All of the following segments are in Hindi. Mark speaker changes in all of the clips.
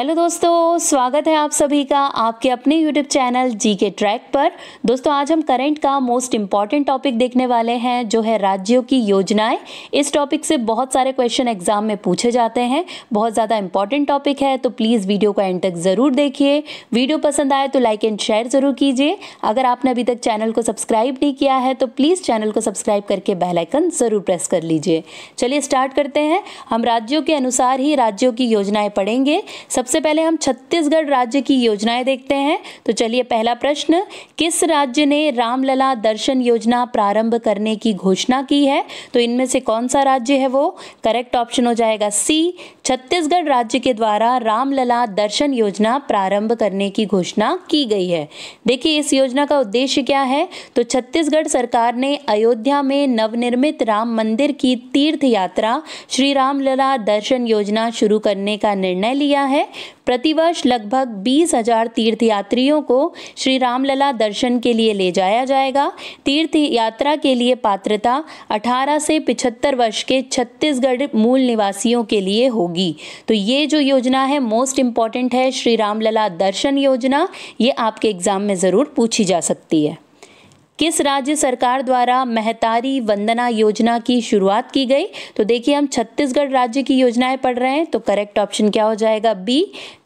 Speaker 1: हेलो दोस्तों स्वागत है आप सभी का आपके अपने यूट्यूब चैनल जी के ट्रैक पर दोस्तों आज हम करंट का मोस्ट इम्पॉर्टेंट टॉपिक देखने वाले हैं जो है राज्यों की योजनाएं इस टॉपिक से बहुत सारे क्वेश्चन एग्जाम में पूछे जाते हैं बहुत ज़्यादा इंपॉर्टेंट टॉपिक है तो प्लीज़ वीडियो को एंड तक ज़रूर देखिए वीडियो पसंद आए तो लाइक एंड शेयर ज़रूर कीजिए अगर आपने अभी तक चैनल को सब्सक्राइब नहीं किया है तो प्लीज़ चैनल को सब्सक्राइब करके बेलाइकन ज़रूर प्रेस कर लीजिए चलिए स्टार्ट करते हैं हम राज्यों के अनुसार ही राज्यों की योजनाएँ पढ़ेंगे सबसे पहले हम छत्तीसगढ़ राज्य की योजनाएं देखते हैं तो चलिए पहला प्रश्न किस राज्य ने रामलला दर्शन योजना प्रारंभ करने की घोषणा की है तो इनमें से कौन सा राज्य है वो करेक्ट ऑप्शन हो जाएगा सी छत्तीसगढ़ राज्य के द्वारा रामलला दर्शन योजना प्रारंभ करने की घोषणा की गई है देखिए इस योजना का उद्देश्य क्या है तो छत्तीसगढ़ सरकार ने अयोध्या में नवनिर्मित राम मंदिर की तीर्थ यात्रा श्री रामलला दर्शन योजना शुरू करने का निर्णय लिया है प्रतिवर्ष लगभग बीस हजार तीर्थयात्रियों को श्री रामलला दर्शन के लिए ले जाया जाएगा तीर्थ यात्रा के लिए पात्रता 18 से 75 वर्ष के छत्तीसगढ़ मूल निवासियों के लिए होगी तो ये जो योजना है मोस्ट इम्पॉर्टेंट है श्री रामलला दर्शन योजना ये आपके एग्ज़ाम में ज़रूर पूछी जा सकती है किस राज्य सरकार द्वारा महतारी वंदना योजना की शुरुआत की गई तो देखिए हम छत्तीसगढ़ राज्य की योजनाएं पढ़ रहे हैं तो करेक्ट ऑप्शन क्या हो जाएगा बी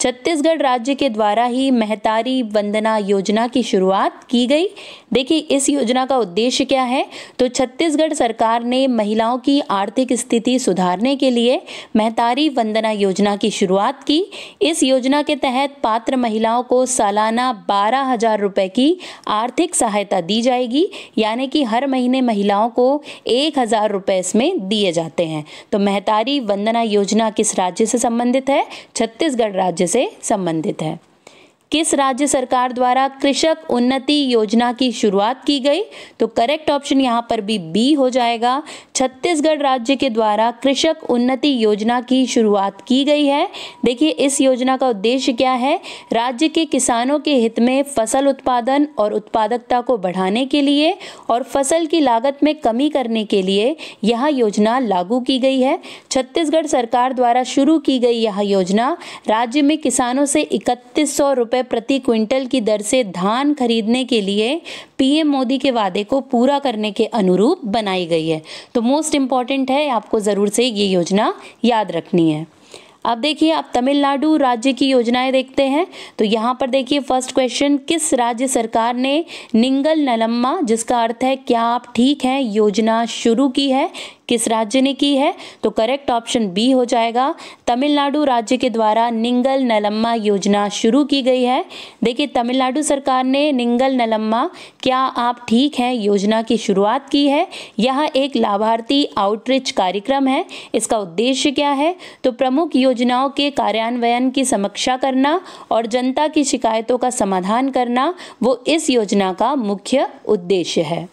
Speaker 1: छत्तीसगढ़ राज्य के द्वारा ही महतारी वंदना योजना की शुरुआत की गई देखिए इस योजना का उद्देश्य क्या है तो छत्तीसगढ़ सरकार ने महिलाओं की आर्थिक स्थिति सुधारने के लिए महतारी वंदना योजना की शुरुआत की इस योजना के तहत पात्र महिलाओं को सालाना बारह हजार रुपये की आर्थिक सहायता दी जाएगी जाएगी यानी कि हर महीने महिलाओं को एक हज़ार रुपये इसमें दिए जाते हैं तो महतारी वंदना योजना किस राज्य से संबंधित है छत्तीसगढ़ राज्य से संबंधित है किस राज्य सरकार द्वारा कृषक उन्नति योजना की शुरुआत की गई तो करेक्ट ऑप्शन यहाँ पर भी बी हो जाएगा छत्तीसगढ़ राज्य के द्वारा कृषक उन्नति योजना की शुरुआत की गई है देखिए इस योजना का उद्देश्य क्या है राज्य के किसानों के हित में फसल उत्पादन और उत्पादकता को बढ़ाने के लिए और फसल की लागत में कमी करने के लिए यह योजना लागू की गई है छत्तीसगढ़ सरकार द्वारा शुरू की गई यह योजना राज्य में किसानों से इकतीस सौ रुपए प्रति क्विंटल की दर से धान खरीदने के लिए पीएम मोदी के वादे को पूरा करने के अनुरूप बनाई गई है तो मोस्ट इम्पॉर्टेंट है आपको ज़रूर से ये योजना याद रखनी है अब देखिए आप तमिलनाडु राज्य की योजनाएं देखते हैं तो यहाँ पर देखिए फर्स्ट क्वेश्चन किस राज्य सरकार ने निंगल नलम्मा जिसका अर्थ है क्या आप ठीक हैं योजना शुरू की है किस राज्य ने की है तो करेक्ट ऑप्शन बी हो जाएगा तमिलनाडु राज्य के द्वारा निंगल नलम्मा योजना शुरू की गई है देखिए तमिलनाडु सरकार ने निंगल नलम्मा क्या आप ठीक हैं योजना की शुरुआत की है यह एक लाभार्थी आउटरीच कार्यक्रम है इसका उद्देश्य क्या है तो प्रमुख योजनाओं के कार्यान्वयन की समीक्षा करना और जनता की शिकायतों का समाधान करना वो इस योजना का मुख्य उद्देश्य है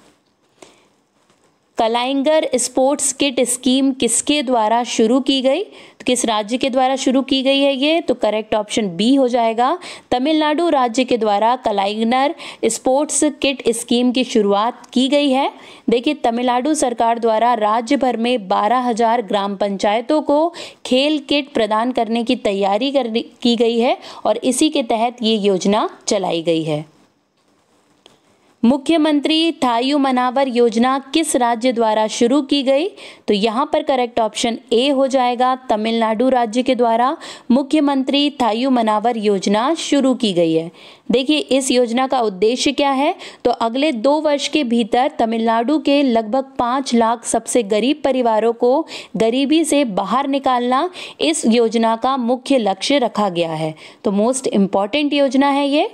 Speaker 1: कलाइंगर स्पोर्ट्स किट स्कीम किसके द्वारा शुरू की गई तो किस राज्य के द्वारा शुरू की गई है ये तो करेक्ट ऑप्शन बी हो जाएगा तमिलनाडु राज्य के द्वारा कलाइंगर स्पोर्ट्स किट स्कीम की शुरुआत की गई है देखिए तमिलनाडु सरकार द्वारा राज्य भर में 12,000 ग्राम पंचायतों को खेल किट प्रदान करने की तैयारी कर की गई है और इसी के तहत ये योजना चलाई गई है मुख्यमंत्री थायु मनावर योजना किस राज्य द्वारा शुरू की गई तो यहाँ पर करेक्ट ऑप्शन ए हो जाएगा तमिलनाडु राज्य के द्वारा मुख्यमंत्री थायु मनावर योजना शुरू की गई है देखिए इस योजना का उद्देश्य क्या है तो अगले दो वर्ष के भीतर तमिलनाडु के लगभग पाँच लाख सबसे गरीब परिवारों को गरीबी से बाहर निकालना इस योजना का मुख्य लक्ष्य रखा गया है तो मोस्ट इम्पॉर्टेंट योजना है ये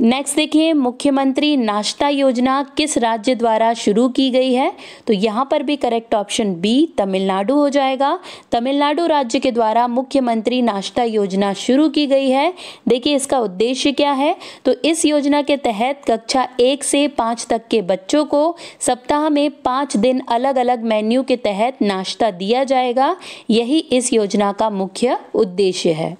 Speaker 1: नेक्स्ट देखिए मुख्यमंत्री नाश्ता योजना किस राज्य द्वारा शुरू की गई है तो यहाँ पर भी करेक्ट ऑप्शन बी तमिलनाडु हो जाएगा तमिलनाडु राज्य के द्वारा मुख्यमंत्री नाश्ता योजना शुरू की गई है देखिए इसका उद्देश्य क्या है तो इस योजना के तहत कक्षा एक से पाँच तक के बच्चों को सप्ताह में पाँच दिन अलग अलग मेन्यू के तहत नाश्ता दिया जाएगा यही इस योजना का मुख्य उद्देश्य है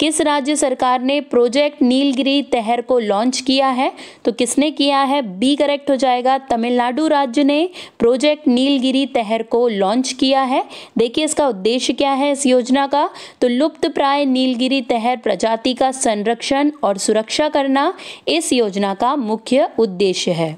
Speaker 1: किस राज्य सरकार ने प्रोजेक्ट नीलगिरी तहर को लॉन्च किया है तो किसने किया है बी करेक्ट हो जाएगा तमिलनाडु राज्य ने प्रोजेक्ट नीलगिरी तहर को लॉन्च किया है देखिए इसका उद्देश्य क्या है इस योजना का तो लुप्त प्राय नीलगिरी तहर प्रजाति का संरक्षण और सुरक्षा करना इस योजना का मुख्य उद्देश्य है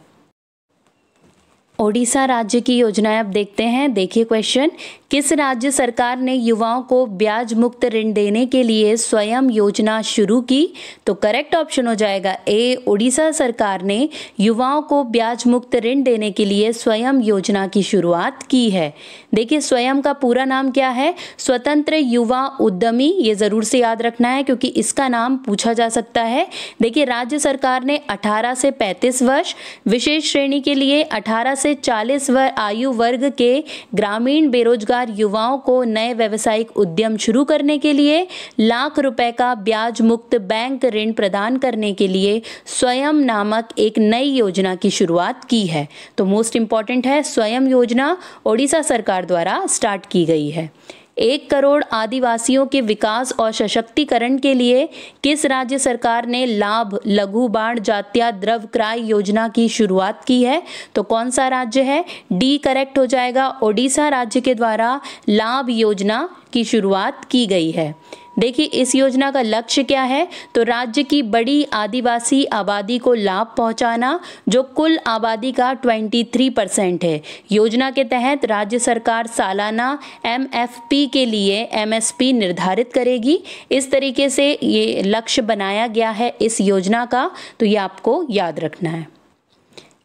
Speaker 1: ओडिशा राज्य की योजनाएं अब देखते हैं देखिए क्वेश्चन किस राज्य सरकार ने युवाओं को ब्याज मुक्त ऋण देने के लिए स्वयं योजना शुरू की तो करेक्ट ऑप्शन हो जाएगा ए उड़ीसा सरकार ने युवाओं को ब्याज मुक्त ऋण देने के लिए स्वयं योजना की शुरुआत की है देखिए स्वयं का पूरा नाम क्या है स्वतंत्र युवा उद्यमी ये ज़रूर से याद रखना है क्योंकि इसका नाम पूछा जा सकता है देखिए राज्य सरकार ने अठारह से पैंतीस वर्ष विशेष श्रेणी के लिए अठारह से चालीस आयु वर्ग के ग्रामीण बेरोजगार हजार युवाओं को नए व्यवसायिक उद्यम शुरू करने के लिए लाख रुपए का ब्याज मुक्त बैंक ऋण प्रदान करने के लिए स्वयं नामक एक नई योजना की शुरुआत की है तो मोस्ट इम्पॉर्टेंट है स्वयं योजना ओडिशा सरकार द्वारा स्टार्ट की गई है एक करोड़ आदिवासियों के विकास और सशक्तिकरण के लिए किस राज्य सरकार ने लाभ लघु बाण जातिया द्रव क्राय योजना की शुरुआत की है तो कौन सा राज्य है डी करेक्ट हो जाएगा ओडिशा राज्य के द्वारा लाभ योजना की शुरुआत की गई है देखिए इस योजना का लक्ष्य क्या है तो राज्य की बड़ी आदिवासी आबादी को लाभ पहुंचाना जो कुल आबादी का 23 परसेंट है योजना के तहत राज्य सरकार सालाना एमएफपी के लिए एमएसपी निर्धारित करेगी इस तरीके से ये लक्ष्य बनाया गया है इस योजना का तो ये आपको याद रखना है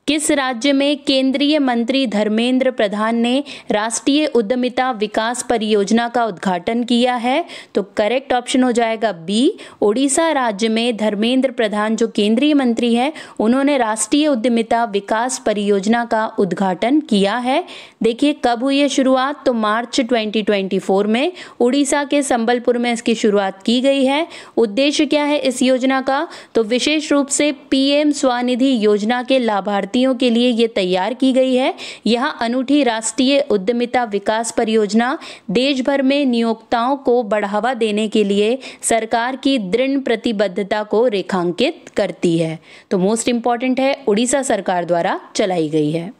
Speaker 1: किस राज्य में केंद्रीय मंत्री धर्मेंद्र प्रधान ने राष्ट्रीय उद्यमिता विकास परियोजना का उद्घाटन किया है तो करेक्ट ऑप्शन हो जाएगा बी ओडिशा राज्य में धर्मेंद्र प्रधान जो केंद्रीय मंत्री हैं उन्होंने राष्ट्रीय उद्यमिता विकास परियोजना का उद्घाटन किया है देखिए कब हुई है शुरुआत तो मार्च 2024 में उड़ीसा के संबलपुर में इसकी शुरुआत की गई है उद्देश्य क्या है इस योजना का तो विशेष रूप से पीएम स्वनिधि योजना के लाभार्थी भारतीयों के लिए ये तैयार की गई है यह अनूठी राष्ट्रीय उद्यमिता विकास परियोजना देश भर में नियोक्ताओं को बढ़ावा देने के लिए सरकार की दृढ़ प्रतिबद्धता को रेखांकित करती है तो मोस्ट इम्पॉर्टेंट है उड़ीसा सरकार द्वारा चलाई गई है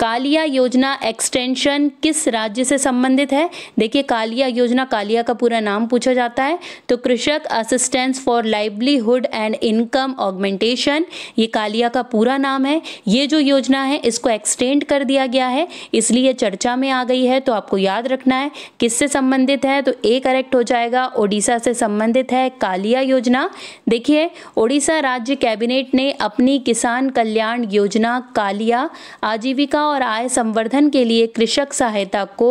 Speaker 1: कालिया योजना एक्सटेंशन किस राज्य से संबंधित है देखिए कालिया योजना कालिया का पूरा नाम पूछा जाता है तो Krushak assistance for livelihood and income augmentation ये कालिया का पूरा नाम है ये जो योजना है इसको एक्सटेंड कर दिया गया है इसलिए चर्चा में आ गई है तो आपको याद रखना है किससे संबंधित है तो ए करेक्ट हो जाएगा ओडिशा से संबंधित है कालिया योजना देखिए ओडिशा राज्य कैबिनेट ने अपनी किसान कल्याण योजना कालिया आजीविका और आय संवर्धन के लिए कृषक सहायता को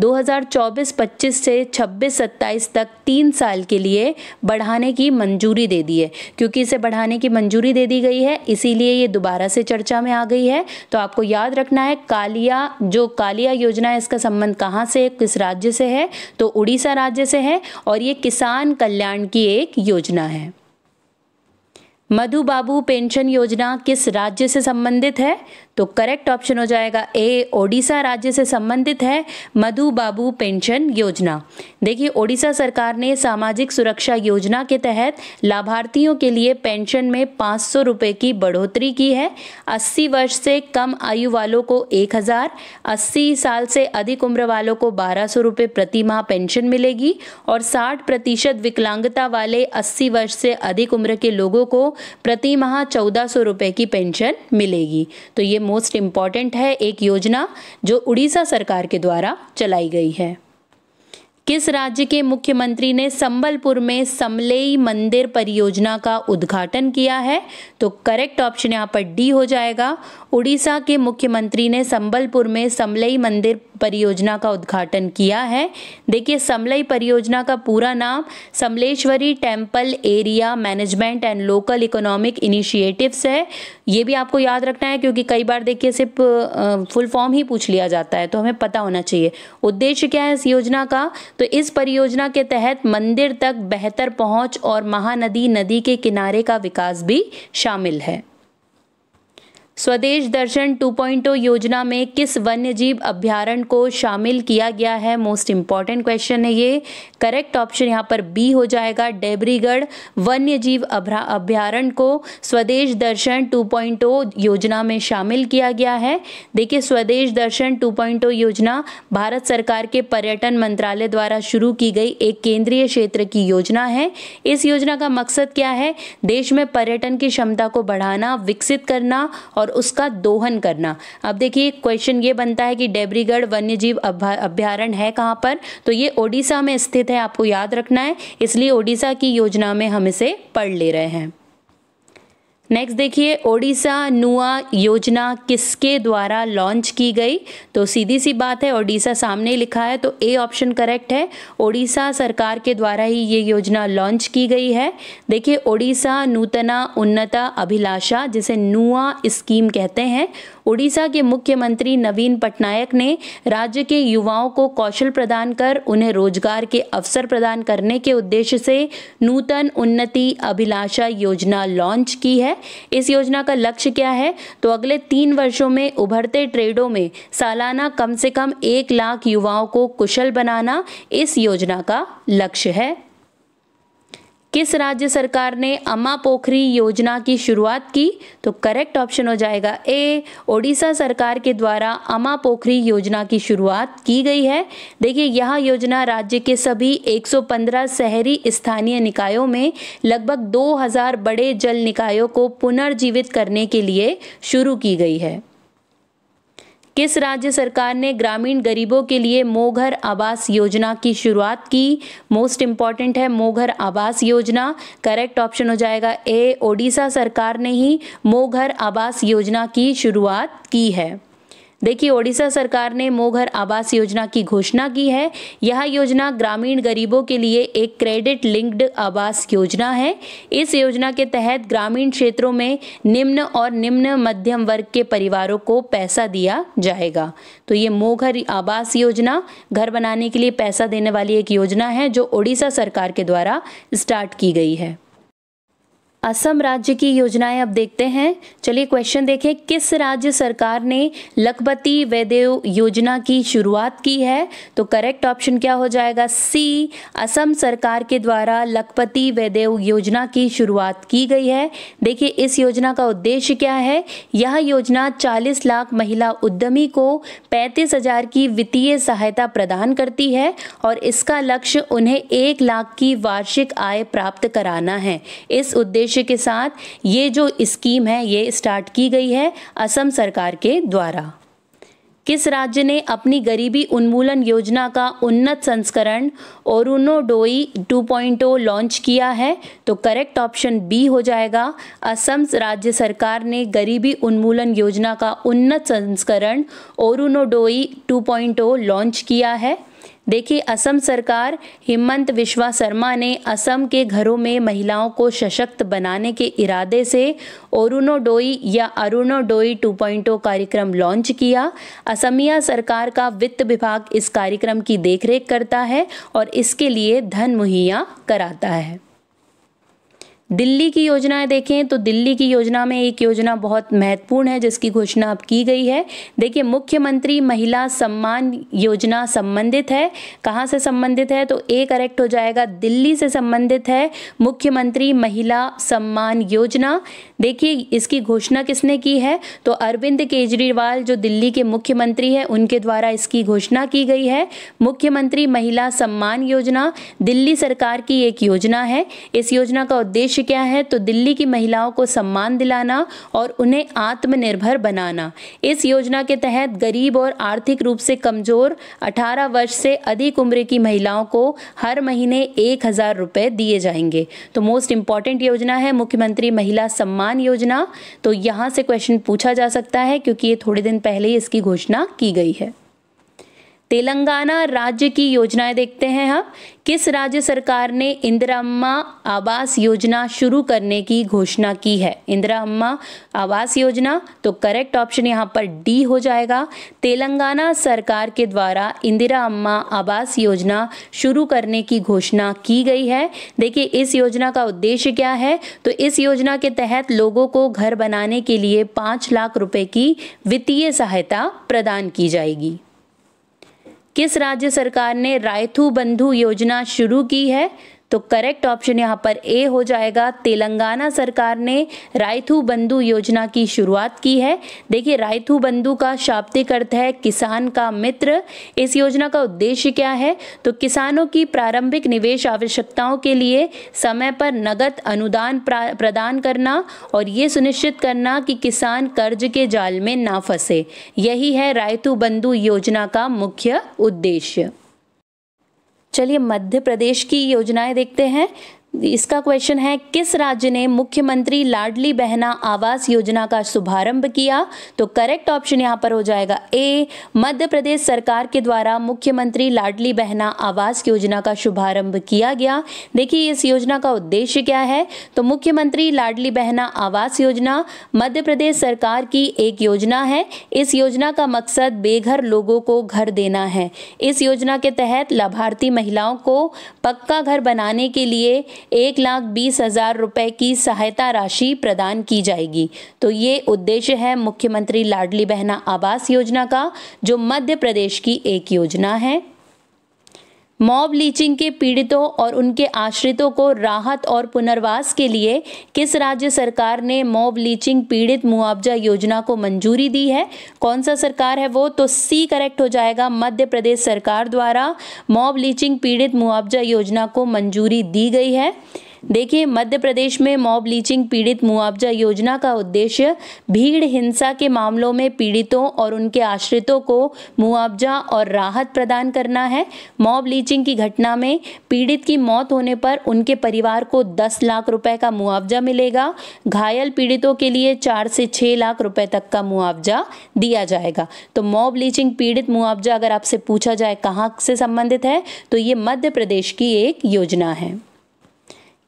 Speaker 1: 2024-25 से 26-27 तक तीन साल के लिए बढ़ाने की मंजूरी दे दी है क्योंकि इसे बढ़ाने की मंजूरी दे दी गई है इसीलिए ये दोबारा से चर्चा में आ गई है तो आपको याद रखना है कालिया जो कालिया योजना है इसका संबंध कहाँ से किस राज्य से है तो उड़ीसा राज्य से है और ये किसान कल्याण की एक योजना है मधु बाबू पेंशन योजना किस राज्य से संबंधित है तो करेक्ट ऑप्शन हो जाएगा ए ओडिशा राज्य से संबंधित है मधु बाबू पेंशन योजना देखिए ओडिशा सरकार ने सामाजिक सुरक्षा योजना के तहत लाभार्थियों के लिए पेंशन में पाँच सौ रुपये की बढ़ोतरी की है 80 वर्ष से कम आयु वालों को एक हज़ार अस्सी साल से अधिक उम्र वालों को बारह सौ रुपये प्रति माह पेंशन मिलेगी और साठ प्रतिशत विकलांगता वाले अस्सी वर्ष से अधिक उम्र के लोगों को प्रति माह चौदह सौ रुपये की पेंशन मिलेगी तो ये मोस्ट इम्पॉर्टेंट है एक योजना जो उड़ीसा सरकार के द्वारा चलाई गई है किस राज्य के मुख्यमंत्री ने संबलपुर में समलेई मंदिर परियोजना का उद्घाटन किया है तो करेक्ट ऑप्शन यहाँ पर डी हो जाएगा उड़ीसा के मुख्यमंत्री ने संबलपुर में समलेई मंदिर परियोजना का उद्घाटन किया है देखिए समलई परियोजना का पूरा नाम Samaleswari temple area management and local economic initiatives है ये भी आपको याद रखना है क्योंकि कई बार देखिए सिर्फ फुल फॉर्म ही पूछ लिया जाता है तो हमें पता होना चाहिए उद्देश्य क्या है इस योजना का तो इस परियोजना के तहत मंदिर तक बेहतर पहुंच और महानदी नदी के किनारे का विकास भी शामिल है स्वदेश दर्शन 2.0 योजना में किस वन्य जीव अभ्यारण को शामिल किया गया है मोस्ट इम्पॉर्टेंट क्वेश्चन है ये करेक्ट ऑप्शन यहाँ पर बी हो जाएगा डेबरीगढ़ वन्य जीव अभ्यारण को स्वदेश दर्शन 2.0 योजना में शामिल किया गया है देखिए स्वदेश दर्शन 2.0 योजना भारत सरकार के पर्यटन मंत्रालय द्वारा शुरू की गई एक केंद्रीय क्षेत्र की योजना है इस योजना का मकसद क्या है देश में पर्यटन की क्षमता को बढ़ाना विकसित करना और और उसका दोहन करना अब देखिए क्वेश्चन ये बनता है कि डेबरीगढ़ वन्यजीव अभ्यारण है कहाँ पर तो ये ओडिशा में स्थित है आपको याद रखना है इसलिए ओडिशा की योजना में हम इसे पढ़ ले रहे हैं नेक्स्ट देखिए ओडिशा नुआ योजना किसके द्वारा लॉन्च की गई तो सीधी सी बात है ओडिशा सामने लिखा है तो ए ऑप्शन करेक्ट है ओडिशा सरकार के द्वारा ही ये योजना लॉन्च की गई है देखिए ओडिशा नूतना उन्नता अभिलाषा जिसे नुआ स्कीम कहते हैं उड़ीसा के मुख्यमंत्री नवीन पटनायक ने राज्य के युवाओं को कौशल प्रदान कर उन्हें रोजगार के अवसर प्रदान करने के उद्देश्य से नूतन उन्नति अभिलाषा योजना लॉन्च की है इस योजना का लक्ष्य क्या है तो अगले तीन वर्षों में उभरते ट्रेडों में सालाना कम से कम एक लाख युवाओं को कुशल बनाना इस योजना का लक्ष्य है किस राज्य सरकार ने अम्मा पोखरी योजना की शुरुआत की तो करेक्ट ऑप्शन हो जाएगा ए ओडिशा सरकार के द्वारा अम्मा पोखरी योजना की शुरुआत की गई है देखिए यह योजना राज्य के सभी 115 शहरी स्थानीय निकायों में लगभग 2000 बड़े जल निकायों को पुनर्जीवित करने के लिए शुरू की गई है किस राज्य सरकार ने ग्रामीण गरीबों के लिए मोघर आवास योजना की शुरुआत की मोस्ट इम्पॉर्टेंट है मोघर आवास योजना करेक्ट ऑप्शन हो जाएगा ए ओडिशा सरकार ने ही मोघर आवास योजना की शुरुआत की है देखिए ओडिशा सरकार ने मोघर आवास योजना की घोषणा की है यह योजना ग्रामीण गरीबों के लिए एक क्रेडिट लिंक्ड आवास योजना है इस योजना के तहत ग्रामीण क्षेत्रों में निम्न और निम्न मध्यम वर्ग के परिवारों को पैसा दिया जाएगा तो ये मोघर आवास योजना घर बनाने के लिए पैसा देने वाली एक योजना है जो ओडिशा सरकार के द्वारा स्टार्ट की गई है असम राज्य की योजनाएं अब देखते हैं चलिए क्वेश्चन देखें किस राज्य सरकार ने लखपति वैदेव योजना की शुरुआत की है तो करेक्ट ऑप्शन क्या हो जाएगा सी असम सरकार के द्वारा लखपति वैदेव योजना की शुरुआत की गई है देखिए इस योजना का उद्देश्य क्या है यह योजना 40 लाख महिला उद्यमी को पैंतीस हजार की वित्तीय सहायता प्रदान करती है और इसका लक्ष्य उन्हें एक लाख की वार्षिक आय प्राप्त कराना है इस उद्देश्य उद्देश्य के साथ ये जो स्कीम है ये स्टार्ट की गई है असम सरकार के द्वारा किस राज्य ने अपनी गरीबी उन्मूलन योजना का उन्नत संस्करण ओरुनोडोई 2.0 लॉन्च किया है तो करेक्ट ऑप्शन बी हो जाएगा असम राज्य सरकार ने गरीबी उन्मूलन योजना का उन्नत संस्करण ओरुनोडोई 2.0 लॉन्च किया है देखिए असम सरकार हिमंत विश्वा शर्मा ने असम के घरों में महिलाओं को सशक्त बनाने के इरादे से डोई या अरुणोडोई 2.0 कार्यक्रम लॉन्च किया असमिया सरकार का वित्त विभाग इस कार्यक्रम की देखरेख करता है और इसके लिए धन मुहैया कराता है दिल्ली की योजनाएं देखें तो दिल्ली की योजना में एक योजना बहुत महत्वपूर्ण है जिसकी घोषणा अब की गई है देखिए मुख्यमंत्री महिला सम्मान योजना संबंधित है कहाँ से संबंधित है तो ए करेक्ट हो जाएगा दिल्ली से संबंधित है मुख्यमंत्री महिला सम्मान योजना देखिए इसकी घोषणा किसने की है तो अरविंद केजरीवाल जो दिल्ली के मुख्यमंत्री हैं उनके द्वारा इसकी घोषणा की गई है मुख्यमंत्री महिला सम्मान योजना दिल्ली सरकार की एक योजना है इस योजना का उद्देश्य क्या है तो दिल्ली की महिलाओं को सम्मान दिलाना और उन्हें आत्मनिर्भर बनाना इस योजना के तहत गरीब और आर्थिक रूप से कमजोर अठारह वर्ष से अधिक उम्र की महिलाओं को हर महीने एक हज़ार रुपये दिए जाएंगे तो मोस्ट इंपॉर्टेंट योजना है मुख्यमंत्री महिला सम्मान सम्मान योजना तो यहाँ से क्वेश्चन पूछा जा सकता है क्योंकि ये थोड़े दिन पहले ही इसकी घोषणा की गई है तेलंगाना राज्य की योजनाएं देखते हैं हम किस राज्य सरकार ने इंदिरा अम्मा आवास योजना शुरू करने की घोषणा की है इंदिरा अम्मा आवास योजना तो करेक्ट ऑप्शन यहाँ पर डी हो जाएगा तेलंगाना सरकार के द्वारा इंदिरा अम्मा आवास योजना शुरू करने की घोषणा की गई है देखिए इस योजना का उद्देश्य क्या है तो इस योजना के तहत लोगों को घर बनाने के लिए पाँच लाख रुपए की वित्तीय सहायता प्रदान की जाएगी किस राज्य सरकार ने रायथू बंधु योजना शुरू की है तो करेक्ट ऑप्शन यहाँ पर ए हो जाएगा तेलंगाना सरकार ने रायथू बंधु योजना की शुरुआत की है देखिए रायथू बंधु का शाब्दिक अर्थ है किसान का मित्र इस योजना का उद्देश्य क्या है तो किसानों की प्रारंभिक निवेश आवश्यकताओं के लिए समय पर नगद अनुदान प्रदान करना और ये सुनिश्चित करना कि किसान कर्ज के जाल में ना फंसे यही है रायतु बंधु योजना का मुख्य उद्देश्य चलिए मध्य प्रदेश की योजनाएं देखते हैं इसका क्वेश्चन है किस राज्य ने मुख्यमंत्री लाडली बहना आवास योजना का शुभारंभ किया तो करेक्ट ऑप्शन यहाँ पर हो जाएगा ए मध्य प्रदेश सरकार के द्वारा मुख्यमंत्री लाडली बहना आवास योजना का शुभारंभ किया गया देखिए इस योजना का उद्देश्य क्या है तो मुख्यमंत्री लाडली बहना आवास योजना मध्य प्रदेश सरकार की एक योजना है इस योजना का मकसद बेघर लोगों को घर देना है इस योजना के तहत लाभार्थी महिलाओं को पक्का घर बनाने के लिए एक लाख बीस हज़ार रुपये की सहायता राशि प्रदान की जाएगी तो ये उद्देश्य है मुख्यमंत्री लाडली बहना आवास योजना का जो मध्य प्रदेश की एक योजना है मॉब लीचिंग के पीड़ितों और उनके आश्रितों को राहत और पुनर्वास के लिए किस राज्य सरकार ने मॉब लीचिंग पीड़ित मुआवजा योजना को मंजूरी दी है कौन सा सरकार है वो तो सी करेक्ट हो जाएगा मध्य प्रदेश सरकार द्वारा मॉब लीचिंग पीड़ित मुआवजा योजना को मंजूरी दी गई है देखिए मध्य प्रदेश में मॉब लीचिंग पीड़ित मुआवजा योजना का उद्देश्य भीड़ हिंसा के मामलों में पीड़ितों और उनके आश्रितों को मुआवजा और राहत प्रदान करना है मॉब लीचिंग की घटना में पीड़ित की मौत होने पर उनके परिवार को दस लाख रुपए का मुआवजा मिलेगा घायल पीड़ितों के लिए चार से 6 लाख रुपए तक का मुआवजा दिया जाएगा तो मॉब लीचिंग पीड़ित मुआवजा अगर आपसे पूछा जाए कहाँ से संबंधित है तो ये मध्य प्रदेश की एक योजना है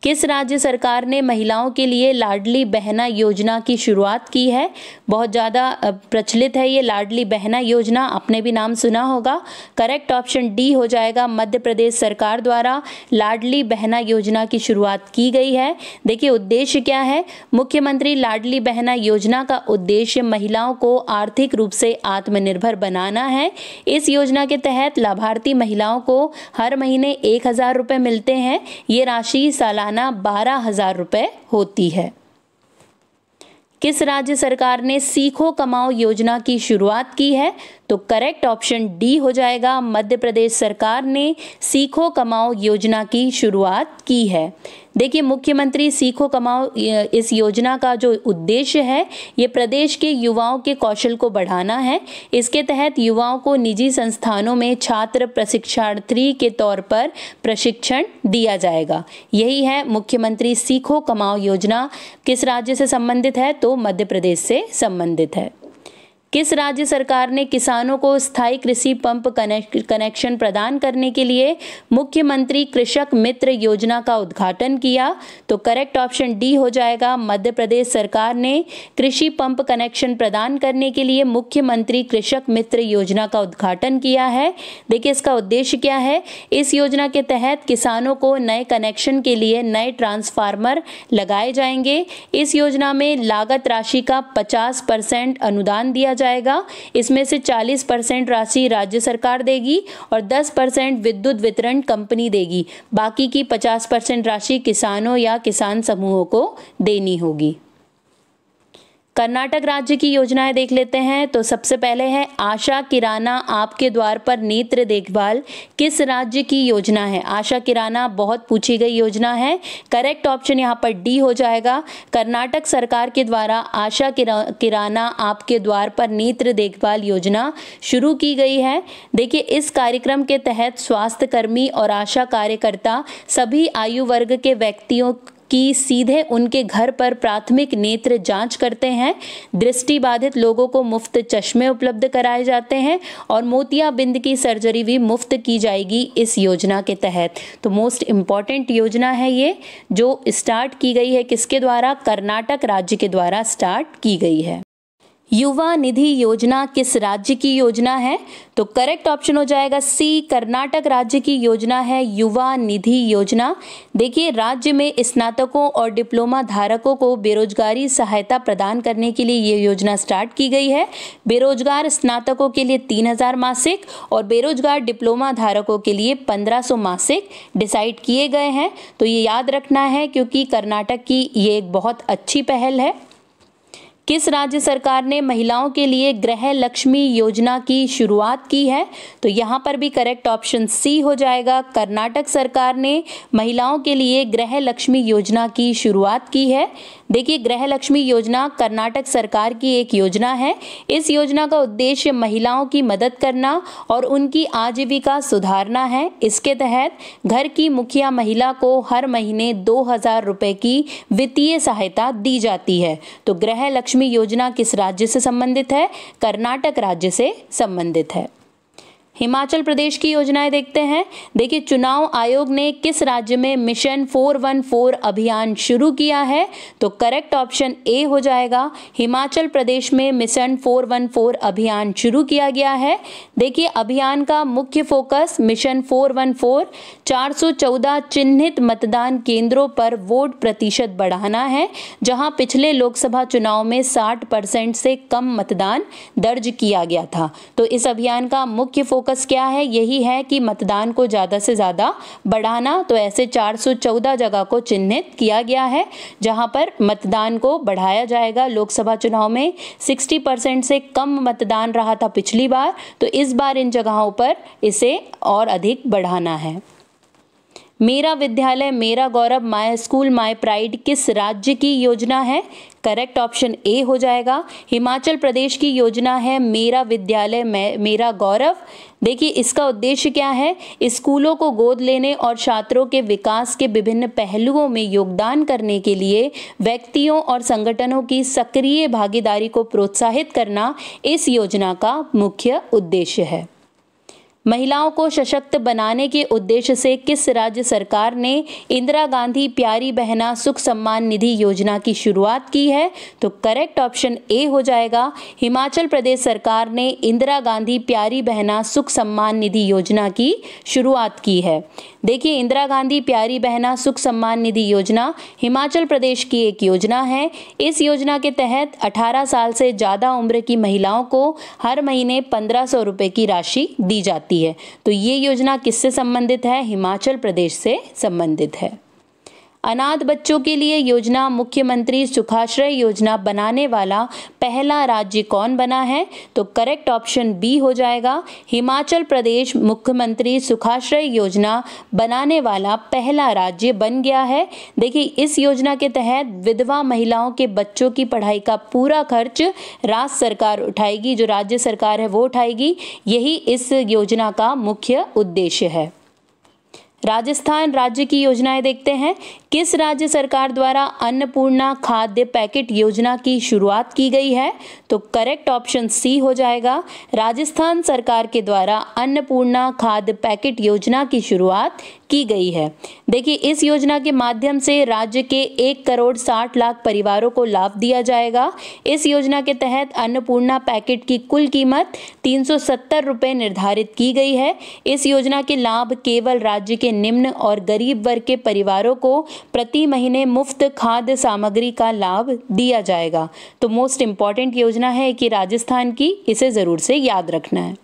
Speaker 1: किस राज्य सरकार ने महिलाओं के लिए लाडली बहना योजना की शुरुआत की है बहुत ज़्यादा प्रचलित है ये लाडली बहना योजना आपने भी नाम सुना होगा करेक्ट ऑप्शन डी हो जाएगा मध्य प्रदेश सरकार द्वारा लाडली बहना योजना की शुरुआत की गई है देखिए उद्देश्य क्या है मुख्यमंत्री लाडली बहना योजना का उद्देश्य महिलाओं को आर्थिक रूप से आत्मनिर्भर बनाना है इस योजना के तहत लाभार्थी महिलाओं को हर महीने एक हज़ार रुपये मिलते हैं ये राशि सालाना सालाना बारह हजार रुपये होती है किस राज्य सरकार ने सीखो कमाओ योजना की शुरुआत की है तो करेक्ट ऑप्शन डी हो जाएगा मध्य प्रदेश सरकार ने सीखो कमाओ योजना की शुरुआत की है देखिए मुख्यमंत्री सीखो कमाओ इस योजना का जो उद्देश्य है ये प्रदेश के युवाओं के कौशल को बढ़ाना है इसके तहत युवाओं को निजी संस्थानों में छात्र प्रशिक्षार्थी के तौर पर प्रशिक्षण दिया जाएगा यही है मुख्यमंत्री सीखो कमाओ योजना किस राज्य से संबंधित है तो मध्य प्रदेश से संबंधित है किस राज्य सरकार ने किसानों को स्थायी कृषि पंप कनेक्शन प्रदान करने के लिए मुख्यमंत्री कृषक मित्र योजना का उद्घाटन किया तो करेक्ट ऑप्शन डी हो जाएगा मध्य प्रदेश सरकार ने कृषि पंप कनेक्शन प्रदान करने के लिए मुख्यमंत्री कृषक मित्र योजना का उद्घाटन किया है देखिए इसका उद्देश्य क्या है इस योजना के तहत किसानों को नए कनेक्शन के लिए नए ट्रांसफार्मर लगाए जाएंगे इस योजना में लागत राशि का पचास परसेंट अनुदान दिया जाएगा इसमें से 40 परसेंट राशि राज्य सरकार देगी और 10 परसेंट विद्युत वितरण कंपनी देगी बाकी की 50 परसेंट राशि किसानों या किसान समूहों को देनी होगी कर्नाटक राज्य की योजनाएं देख लेते हैं तो सबसे पहले है आशा किराना आपके द्वार पर नेत्र देखभाल किस राज्य की योजना है आशा किराना बहुत पूछी गई योजना है करेक्ट ऑप्शन यहाँ पर डी हो जाएगा कर्नाटक सरकार के द्वारा आशा किरा, किराना आपके द्वार पर नेत्र देखभाल योजना शुरू की गई है देखिए इस कार्यक्रम के तहत स्वास्थ्यकर्मी और आशा कार्यकर्ता सभी आयु वर्ग के व्यक्तियों कि सीधे उनके घर पर प्राथमिक नेत्र जांच करते हैं दृष्टि बाधित लोगों को मुफ्त चश्मे उपलब्ध कराए जाते हैं और मोतियाबिंद की सर्जरी भी मुफ्त की जाएगी इस योजना के तहत तो मोस्ट इम्पॉर्टेंट योजना है ये जो स्टार्ट की गई है किसके द्वारा कर्नाटक राज्य के द्वारा स्टार्ट की गई है युवा निधि योजना किस राज्य की योजना है तो करेक्ट ऑप्शन हो जाएगा सी कर्नाटक राज्य की योजना है युवा निधि योजना देखिए राज्य में स्नातकों और डिप्लोमा धारकों को बेरोजगारी सहायता प्रदान करने के लिए ये योजना स्टार्ट की गई है बेरोजगार स्नातकों के लिए तीन हज़ार मासिक और बेरोजगार डिप्लोमा धारकों के लिए पंद्रह सौ मासिक डिसाइड किए गए हैं तो ये याद रखना है क्योंकि कर्नाटक की ये एक बहुत अच्छी पहल है किस राज्य सरकार ने महिलाओं के लिए गृह लक्ष्मी योजना की शुरुआत की है तो यहाँ पर भी करेक्ट ऑप्शन सी हो जाएगा कर्नाटक सरकार ने महिलाओं के लिए गृह लक्ष्मी योजना की शुरुआत की है देखिए गृह लक्ष्मी योजना कर्नाटक सरकार की एक योजना है इस योजना का उद्देश्य महिलाओं की मदद करना और उनकी आजीविका सुधारना है इसके तहत घर की मुखिया महिला को हर महीने दो हज़ार रुपये की वित्तीय सहायता दी जाती है तो गृह लक्ष्मी योजना किस राज्य से संबंधित है कर्नाटक राज्य से संबंधित है हिमाचल प्रदेश की योजनाएं देखते हैं देखिए चुनाव आयोग ने किस राज्य में मिशन 414 अभियान शुरू किया है तो करेक्ट ऑप्शन ए हो जाएगा हिमाचल प्रदेश में मिशन 414 अभियान शुरू किया गया है देखिए अभियान का मुख्य फोकस मिशन 414 414 चिन्हित मतदान केंद्रों पर वोट प्रतिशत बढ़ाना है जहां पिछले लोकसभा चुनाव में साठ परसेंट से कम मतदान दर्ज किया गया था तो इस अभियान का मुख्य फोकस फोकस क्या है यही है कि मतदान को ज़्यादा से ज़्यादा बढ़ाना तो ऐसे 414 जगह को चिन्हित किया गया है जहां पर मतदान को बढ़ाया जाएगा लोकसभा चुनाव में 60 परसेंट से कम मतदान रहा था पिछली बार तो इस बार इन जगहों पर इसे और अधिक बढ़ाना है मेरा विद्यालय मेरा गौरव माय स्कूल माय प्राइड किस राज्य की योजना है करेक्ट ऑप्शन ए हो जाएगा हिमाचल प्रदेश की योजना है मेरा विद्यालय मेरा गौरव देखिए इसका उद्देश्य क्या है स्कूलों को गोद लेने और छात्रों के विकास के विभिन्न पहलुओं में योगदान करने के लिए व्यक्तियों और संगठनों की सक्रिय भागीदारी को प्रोत्साहित करना इस योजना का मुख्य उद्देश्य है महिलाओं को सशक्त बनाने के उद्देश्य से किस राज्य सरकार ने इंदिरा गांधी प्यारी बहना सुख सम्मान निधि योजना की शुरुआत की है तो करेक्ट ऑप्शन ए हो जाएगा हिमाचल प्रदेश सरकार ने इंदिरा गांधी प्यारी बहना सुख सम्मान निधि योजना की शुरुआत की है देखिए इंदिरा गांधी प्यारी बहना सुख सम्मान निधि योजना हिमाचल प्रदेश की एक योजना है इस योजना के तहत अठारह साल से ज़्यादा उम्र की महिलाओं को हर महीने पंद्रह सौ की राशि दी जाती है तो ये योजना किससे संबंधित है हिमाचल प्रदेश से संबंधित है अनाथ बच्चों के लिए योजना मुख्यमंत्री सुखाश्रय योजना बनाने वाला पहला राज्य कौन बना है तो करेक्ट ऑप्शन बी हो जाएगा हिमाचल प्रदेश मुख्यमंत्री सुखाश्रय योजना बनाने वाला पहला राज्य बन गया है देखिए इस योजना के तहत विधवा महिलाओं के बच्चों की पढ़ाई का पूरा खर्च राज्य सरकार उठाएगी जो राज्य सरकार है वो उठाएगी यही इस योजना का मुख्य उद्देश्य है राजस्थान राज्य की योजनाएं देखते हैं किस राज्य सरकार द्वारा अन्नपूर्णा खाद्य पैकेट योजना की शुरुआत की गई है तो करेक्ट ऑप्शन सी हो जाएगा राजस्थान सरकार के द्वारा अन्नपूर्णा खाद्य पैकेट योजना की शुरुआत की गई है देखिए इस योजना के माध्यम से राज्य के एक करोड़ साठ लाख परिवारों को लाभ दिया जाएगा इस योजना के तहत अन्नपूर्णा पैकेट की कुल कीमत तीन सौ निर्धारित की गई है इस योजना के लाभ केवल राज्य के निम्न और गरीब वर्ग के परिवारों को प्रति महीने मुफ्त खाद्य सामग्री का लाभ दिया जाएगा तो मोस्ट इम्पॉर्टेंट योजना है कि राजस्थान की इसे ज़रूर से याद रखना है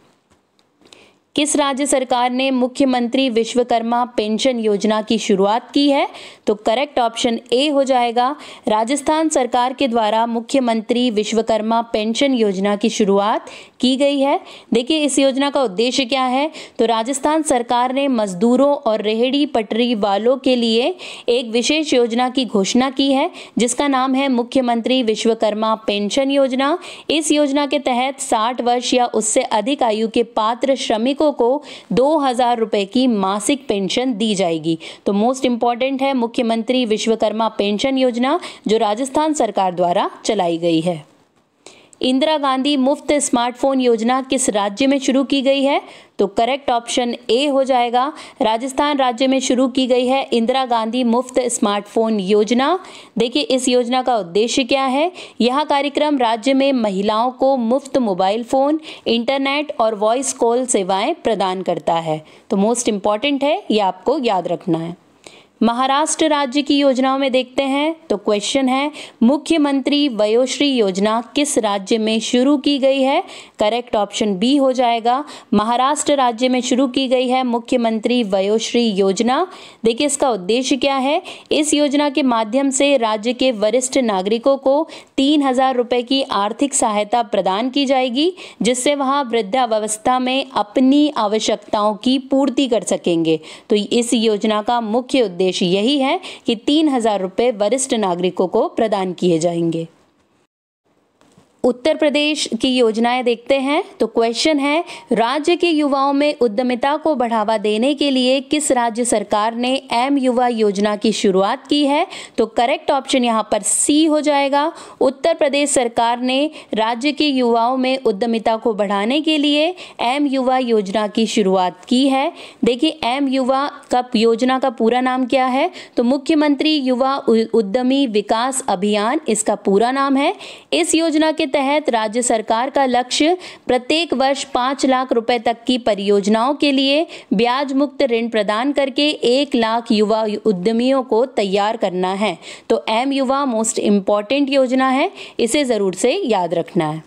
Speaker 1: किस राज्य सरकार ने मुख्यमंत्री विश्वकर्मा पेंशन योजना की शुरुआत की है तो करेक्ट ऑप्शन ए हो जाएगा राजस्थान सरकार के द्वारा मुख्यमंत्री विश्वकर्मा पेंशन योजना की शुरुआत की गई है देखिए इस योजना का उद्देश्य क्या है तो राजस्थान सरकार ने मजदूरों और रेहड़ी पटरी वालों के लिए एक विशेष योजना की घोषणा की है जिसका नाम है मुख्यमंत्री विश्वकर्मा पेंशन योजना इस योजना के तहत साठ वर्ष या उससे अधिक आयु के पात्र श्रमिकों को दो हज़ार रुपए की मासिक पेंशन दी जाएगी तो मोस्ट इंपॉर्टेंट है मुख्य मुख्यमंत्री विश्वकर्मा पेंशन योजना जो राजस्थान सरकार द्वारा चलाई गई है इंदिरा गांधी मुफ्त स्मार्टफोन योजना किस राज्य में शुरू की गई है तो करेक्ट ऑप्शन ए हो जाएगा राजस्थान राज्य में शुरू की गई है इंदिरा गांधी मुफ्त स्मार्टफोन योजना देखिए इस योजना का उद्देश्य क्या है यह कार्यक्रम राज्य में महिलाओं को मुफ्त मोबाइल फ़ोन इंटरनेट और वॉइस कॉल सेवाएं प्रदान करता है तो मोस्ट इम्पॉर्टेंट है ये आपको याद रखना है महाराष्ट्र राज्य की योजनाओं में देखते हैं तो क्वेश्चन है मुख्यमंत्री वयोश्री योजना किस राज्य में शुरू की गई है करेक्ट ऑप्शन बी हो जाएगा महाराष्ट्र राज्य में शुरू की गई है मुख्यमंत्री वयोश्री योजना देखिए इसका उद्देश्य क्या है इस योजना के माध्यम से राज्य के वरिष्ठ नागरिकों को तीन हजार रुपये की आर्थिक सहायता प्रदान की जाएगी जिससे वहाँ वृद्धावस्था में अपनी आवश्यकताओं की पूर्ति कर सकेंगे तो इस योजना का मुख्य उद्देश्य उद्देश्य यही है कि तीन हजार रुपये वरिष्ठ नागरिकों को प्रदान किए जाएंगे उत्तर प्रदेश की योजनाएं देखते हैं तो क्वेश्चन है राज्य के युवाओं में उद्यमिता को बढ़ावा देने के लिए किस राज्य सरकार ने एम युवा योजना की शुरुआत की है तो करेक्ट ऑप्शन यहाँ पर सी हो जाएगा उत्तर प्रदेश सरकार ने राज्य के युवाओं में उद्यमिता को बढ़ाने के लिए एम युवा योजना की शुरुआत की है देखिए एम युवा का योजना का पूरा नाम क्या है तो मुख्यमंत्री युवा उद्यमी विकास अभियान इसका पूरा नाम है इस योजना के तहत राज्य सरकार का लक्ष्य प्रत्येक वर्ष पाँच लाख रुपए तक की परियोजनाओं के लिए ब्याज मुक्त ऋण प्रदान करके एक लाख युवा उद्यमियों को तैयार करना है तो एम युवा मोस्ट इम्पॉर्टेंट योजना है इसे ज़रूर से याद रखना है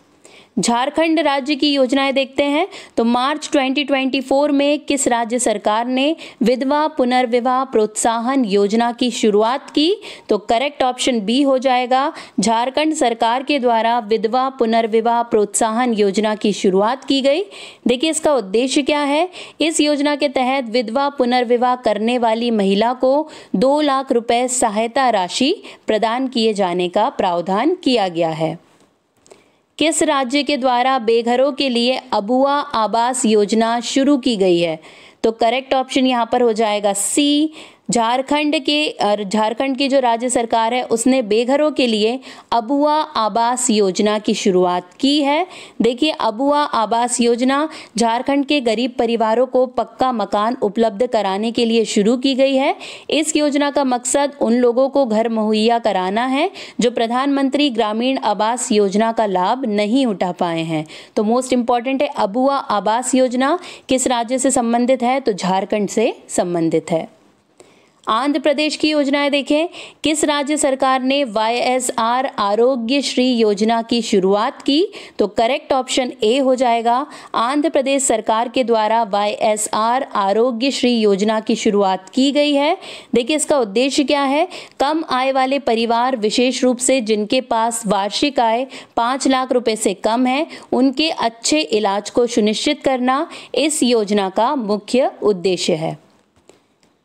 Speaker 1: झारखंड राज्य की योजनाएं देखते हैं तो मार्च 2024 में किस राज्य सरकार ने विधवा पुनर्विवाह प्रोत्साहन योजना की शुरुआत की तो करेक्ट ऑप्शन बी हो जाएगा झारखंड सरकार के द्वारा विधवा पुनर्विवाह प्रोत्साहन योजना की शुरुआत की गई देखिए इसका उद्देश्य क्या है इस योजना के तहत विधवा पुनर्विवाह करने वाली महिला को दो लाख रुपये सहायता राशि प्रदान किए जाने का प्रावधान किया गया है किस राज्य के द्वारा बेघरों के लिए अबुआ आवास योजना शुरू की गई है तो करेक्ट ऑप्शन यहाँ पर हो जाएगा सी झारखंड के झारखंड की जो राज्य सरकार है उसने बेघरों के लिए अबुआ आवास योजना की शुरुआत की है देखिए अबुआ आवास योजना झारखंड के गरीब परिवारों को पक्का मकान उपलब्ध कराने के लिए शुरू की गई है इस योजना का मकसद उन लोगों को घर मुहैया कराना है जो प्रधानमंत्री ग्रामीण आवास योजना का लाभ नहीं उठा पाए हैं तो मोस्ट इम्पॉर्टेंट है अबुआ आवास योजना किस राज्य से संबंधित है तो झारखंड से संबंधित है आंध्र प्रदेश की योजनाएं देखें किस राज्य सरकार ने वाई एस आर आरोग्य श्री योजना की शुरुआत की तो करेक्ट ऑप्शन ए हो जाएगा आंध्र प्रदेश सरकार के द्वारा वाई एस आर आरोग्य श्री योजना की शुरुआत की गई है देखिए इसका उद्देश्य क्या है कम आय वाले परिवार विशेष रूप से जिनके पास वार्षिक आय पाँच लाख रुपए से कम है उनके अच्छे इलाज को सुनिश्चित करना इस योजना का मुख्य उद्देश्य है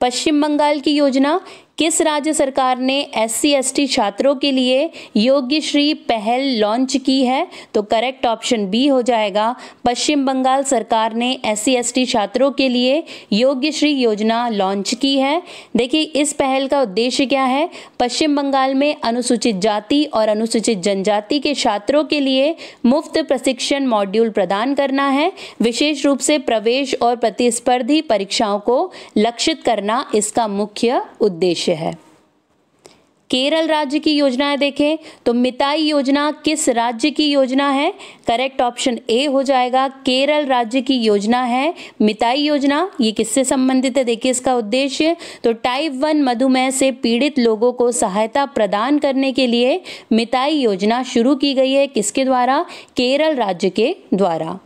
Speaker 1: पश्चिम बंगाल की योजना किस राज्य सरकार ने एस सी छात्रों के लिए योग्यश्री पहल लॉन्च की है तो करेक्ट ऑप्शन बी हो जाएगा पश्चिम बंगाल सरकार ने एस सी छात्रों के लिए योग्यश्री योजना लॉन्च की है देखिए इस पहल का उद्देश्य क्या है पश्चिम बंगाल में अनुसूचित जाति और अनुसूचित जनजाति के छात्रों के लिए मुफ्त प्रशिक्षण मॉड्यूल प्रदान करना है विशेष रूप से प्रवेश और प्रतिस्पर्धी परीक्षाओं को लक्षित करना इसका मुख्य उद्देश्य उद्देश्य है केरल राज्य की योजनाएं देखें तो मिताई योजना किस राज्य की योजना है करेक्ट ऑप्शन ए हो जाएगा केरल राज्य की योजना है मिताई योजना ये किससे संबंधित है देखिए इसका उद्देश्य तो टाइप वन मधुमेह से पीड़ित लोगों को सहायता प्रदान करने के लिए मिताई योजना शुरू की गई है किसके द्वारा केरल राज्य के द्वारा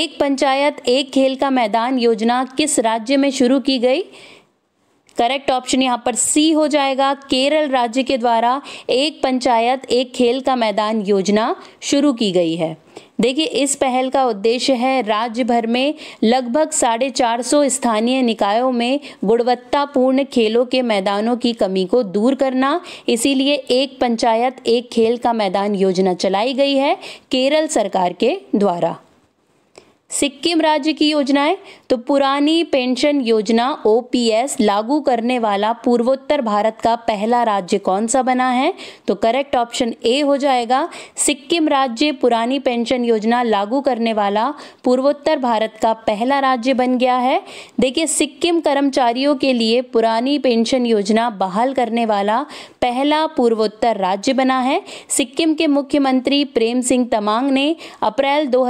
Speaker 1: एक पंचायत एक खेल का मैदान योजना किस राज्य में शुरू की गई करेक्ट ऑप्शन यहाँ पर सी हो जाएगा केरल राज्य के द्वारा एक पंचायत एक खेल का मैदान योजना शुरू की गई है देखिए इस पहल का उद्देश्य है राज्य भर में लगभग साढ़े चार सौ स्थानीय निकायों में गुणवत्तापूर्ण खेलों के मैदानों की कमी को दूर करना इसीलिए एक पंचायत एक खेल का मैदान योजना चलाई गई है केरल सरकार के द्वारा सिक्किम राज्य की योजनाएं तो पुरानी पेंशन योजना ओपीएस लागू करने वाला पूर्वोत्तर भारत का पहला राज्य कौन सा बना है तो करेक्ट ऑप्शन ए हो जाएगा सिक्किम राज्य पुरानी पेंशन योजना लागू करने वाला पूर्वोत्तर भारत का पहला राज्य बन गया है देखिए सिक्किम कर्मचारियों के लिए पुरानी पेंशन योजना बहाल करने वाला पहला पूर्वोत्तर राज्य बना है सिक्किम के मुख्यमंत्री प्रेम सिंह तमांग ने अप्रैल दो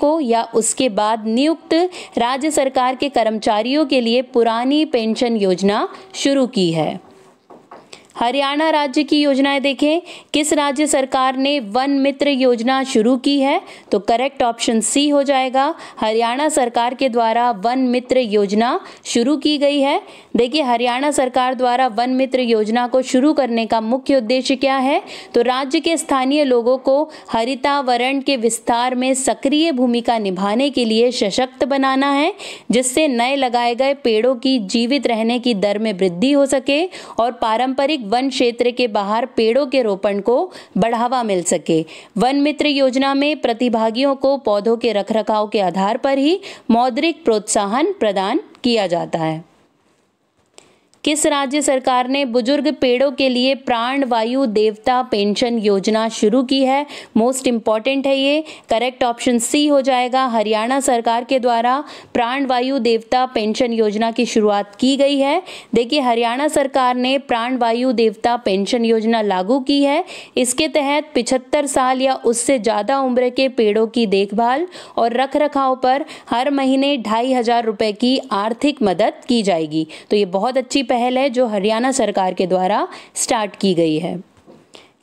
Speaker 1: को या उस उसके बाद नियुक्त राज्य सरकार के कर्मचारियों के लिए पुरानी पेंशन योजना शुरू की है हरियाणा राज्य की योजनाएं देखें किस राज्य सरकार ने वन मित्र योजना शुरू की है तो करेक्ट ऑप्शन सी हो जाएगा हरियाणा सरकार के द्वारा वन मित्र योजना शुरू की गई है देखिए हरियाणा सरकार द्वारा वन मित्र योजना को शुरू करने का मुख्य उद्देश्य क्या है तो राज्य के स्थानीय लोगों को हरितावरण के विस्तार में सक्रिय भूमिका निभाने के लिए सशक्त बनाना है जिससे नए लगाए गए पेड़ों की जीवित रहने की दर में वृद्धि हो सके और पारंपरिक वन क्षेत्र के बाहर पेड़ों के रोपण को बढ़ावा मिल सके वन मित्र योजना में प्रतिभागियों को पौधों के रखरखाव के आधार पर ही मौद्रिक प्रोत्साहन प्रदान किया जाता है किस राज्य सरकार ने बुजुर्ग पेड़ों के लिए प्राण वायु देवता पेंशन योजना शुरू की है मोस्ट इम्पॉर्टेंट है ये करेक्ट ऑप्शन सी हो जाएगा हरियाणा सरकार के द्वारा प्राण वायु देवता पेंशन योजना की शुरुआत की गई है देखिए हरियाणा सरकार ने प्राण वायु देवता पेंशन योजना लागू की है इसके तहत पिछहत्तर साल या उससे ज़्यादा उम्र के पेड़ों की देखभाल और रख रखाव पर हर महीने ढाई हज़ार रुपये की आर्थिक मदद की जाएगी तो ये बहुत अच्छी पहल पहल है जो हरियाणा सरकार के द्वारा स्टार्ट की गई है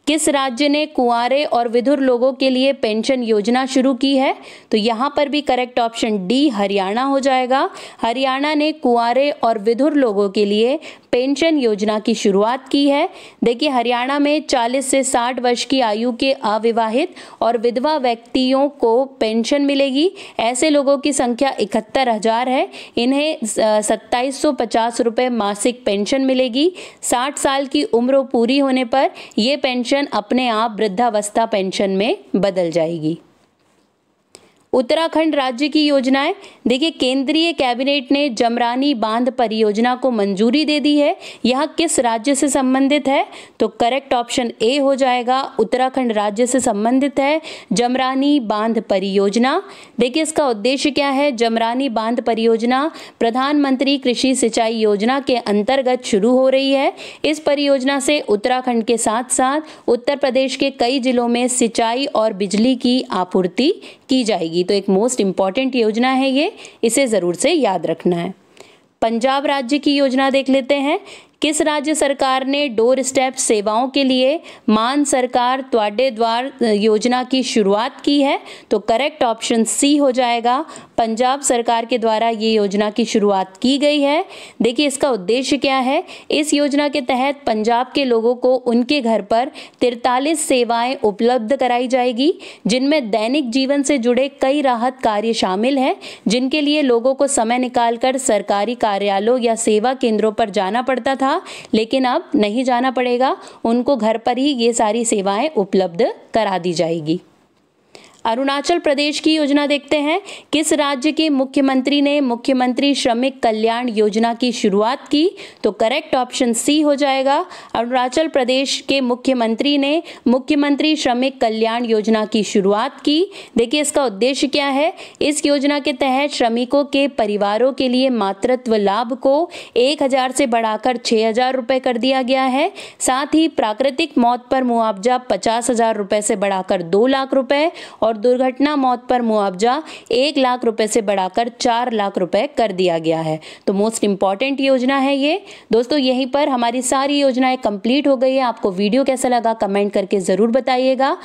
Speaker 1: किस राज्य ने कुआरे और विधुर लोगों के लिए पेंशन योजना शुरू की है तो यहाँ पर भी करेक्ट ऑप्शन डी हरियाणा हो जाएगा हरियाणा ने कुआरे और विधुर लोगों के लिए पेंशन योजना की शुरुआत की है देखिए हरियाणा में 40 से 60 वर्ष की आयु के अविवाहित और विधवा व्यक्तियों को पेंशन मिलेगी ऐसे लोगों की संख्या इकहत्तर हजार है इन्हें सत्ताईस सौ पचास रुपये मासिक पेंशन मिलेगी 60 साल की उम्र पूरी होने पर यह पेंशन पेंशन अपने आप वृद्धावस्था पेंशन में बदल जाएगी उत्तराखंड राज्य की योजनाएं देखिए केंद्रीय कैबिनेट ने जमरानी बांध परियोजना को मंजूरी दे दी है यह किस राज्य से संबंधित है तो करेक्ट ऑप्शन ए हो जाएगा उत्तराखंड राज्य से संबंधित है जमरानी बांध परियोजना देखिए इसका उद्देश्य क्या है जमरानी बांध परियोजना प्रधानमंत्री कृषि सिंचाई योजना के अंतर्गत शुरू हो रही है इस परियोजना से उत्तराखंड के साथ साथ उत्तर प्रदेश के कई जिलों में सिंचाई और बिजली की आपूर्ति की जाएगी होगी तो एक मोस्ट इम्पॉर्टेंट योजना है ये इसे ज़रूर से याद रखना है पंजाब राज्य की योजना देख लेते हैं किस राज्य सरकार ने डोर स्टेप सेवाओं के लिए मान सरकार त्वाडे द्वार योजना की शुरुआत की है तो करेक्ट ऑप्शन सी हो जाएगा पंजाब सरकार के द्वारा ये योजना की शुरुआत की गई है देखिए इसका उद्देश्य क्या है इस योजना के तहत पंजाब के लोगों को उनके घर पर तिरतालीस सेवाएं उपलब्ध कराई जाएगी जिनमें दैनिक जीवन से जुड़े कई राहत कार्य शामिल हैं जिनके लिए लोगों को समय निकालकर सरकारी कार्यालयों या सेवा केंद्रों पर जाना पड़ता था था लेकिन अब नहीं जाना पड़ेगा उनको घर पर ही ये सारी सेवाएं उपलब्ध करा दी जाएगी अरुणाचल प्रदेश की योजना देखते हैं किस राज्य के मुख्यमंत्री ने मुख्यमंत्री श्रमिक कल्याण योजना की शुरुआत की तो करेक्ट ऑप्शन सी हो जाएगा अरुणाचल प्रदेश के मुख्यमंत्री ने मुख्यमंत्री श्रमिक कल्याण योजना की शुरुआत की देखिए इसका उद्देश्य क्या है इस योजना के तहत श्रमिकों के परिवारों के लिए मातृत्व लाभ को एक हजार से बढ़ाकर छः हजार रुपये कर दिया गया है साथ ही प्राकृतिक मौत पर मुआवजा पचास हजार रुपये से बढ़ाकर दो लाख रुपये और और दुर्घटना मौत पर मुआवजा एक लाख रुपए से बढ़ाकर चार लाख रुपए कर दिया गया है तो मोस्ट इंपॉर्टेंट योजना है ये दोस्तों यहीं पर हमारी सारी योजनाएं कंप्लीट हो गई है आपको वीडियो कैसा लगा कमेंट करके ज़रूर बताइएगा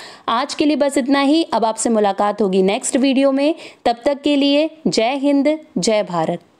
Speaker 1: आज के लिए बस इतना ही अब आपसे मुलाकात होगी नेक्स्ट वीडियो में तब तक के लिए जय हिंद जय भारत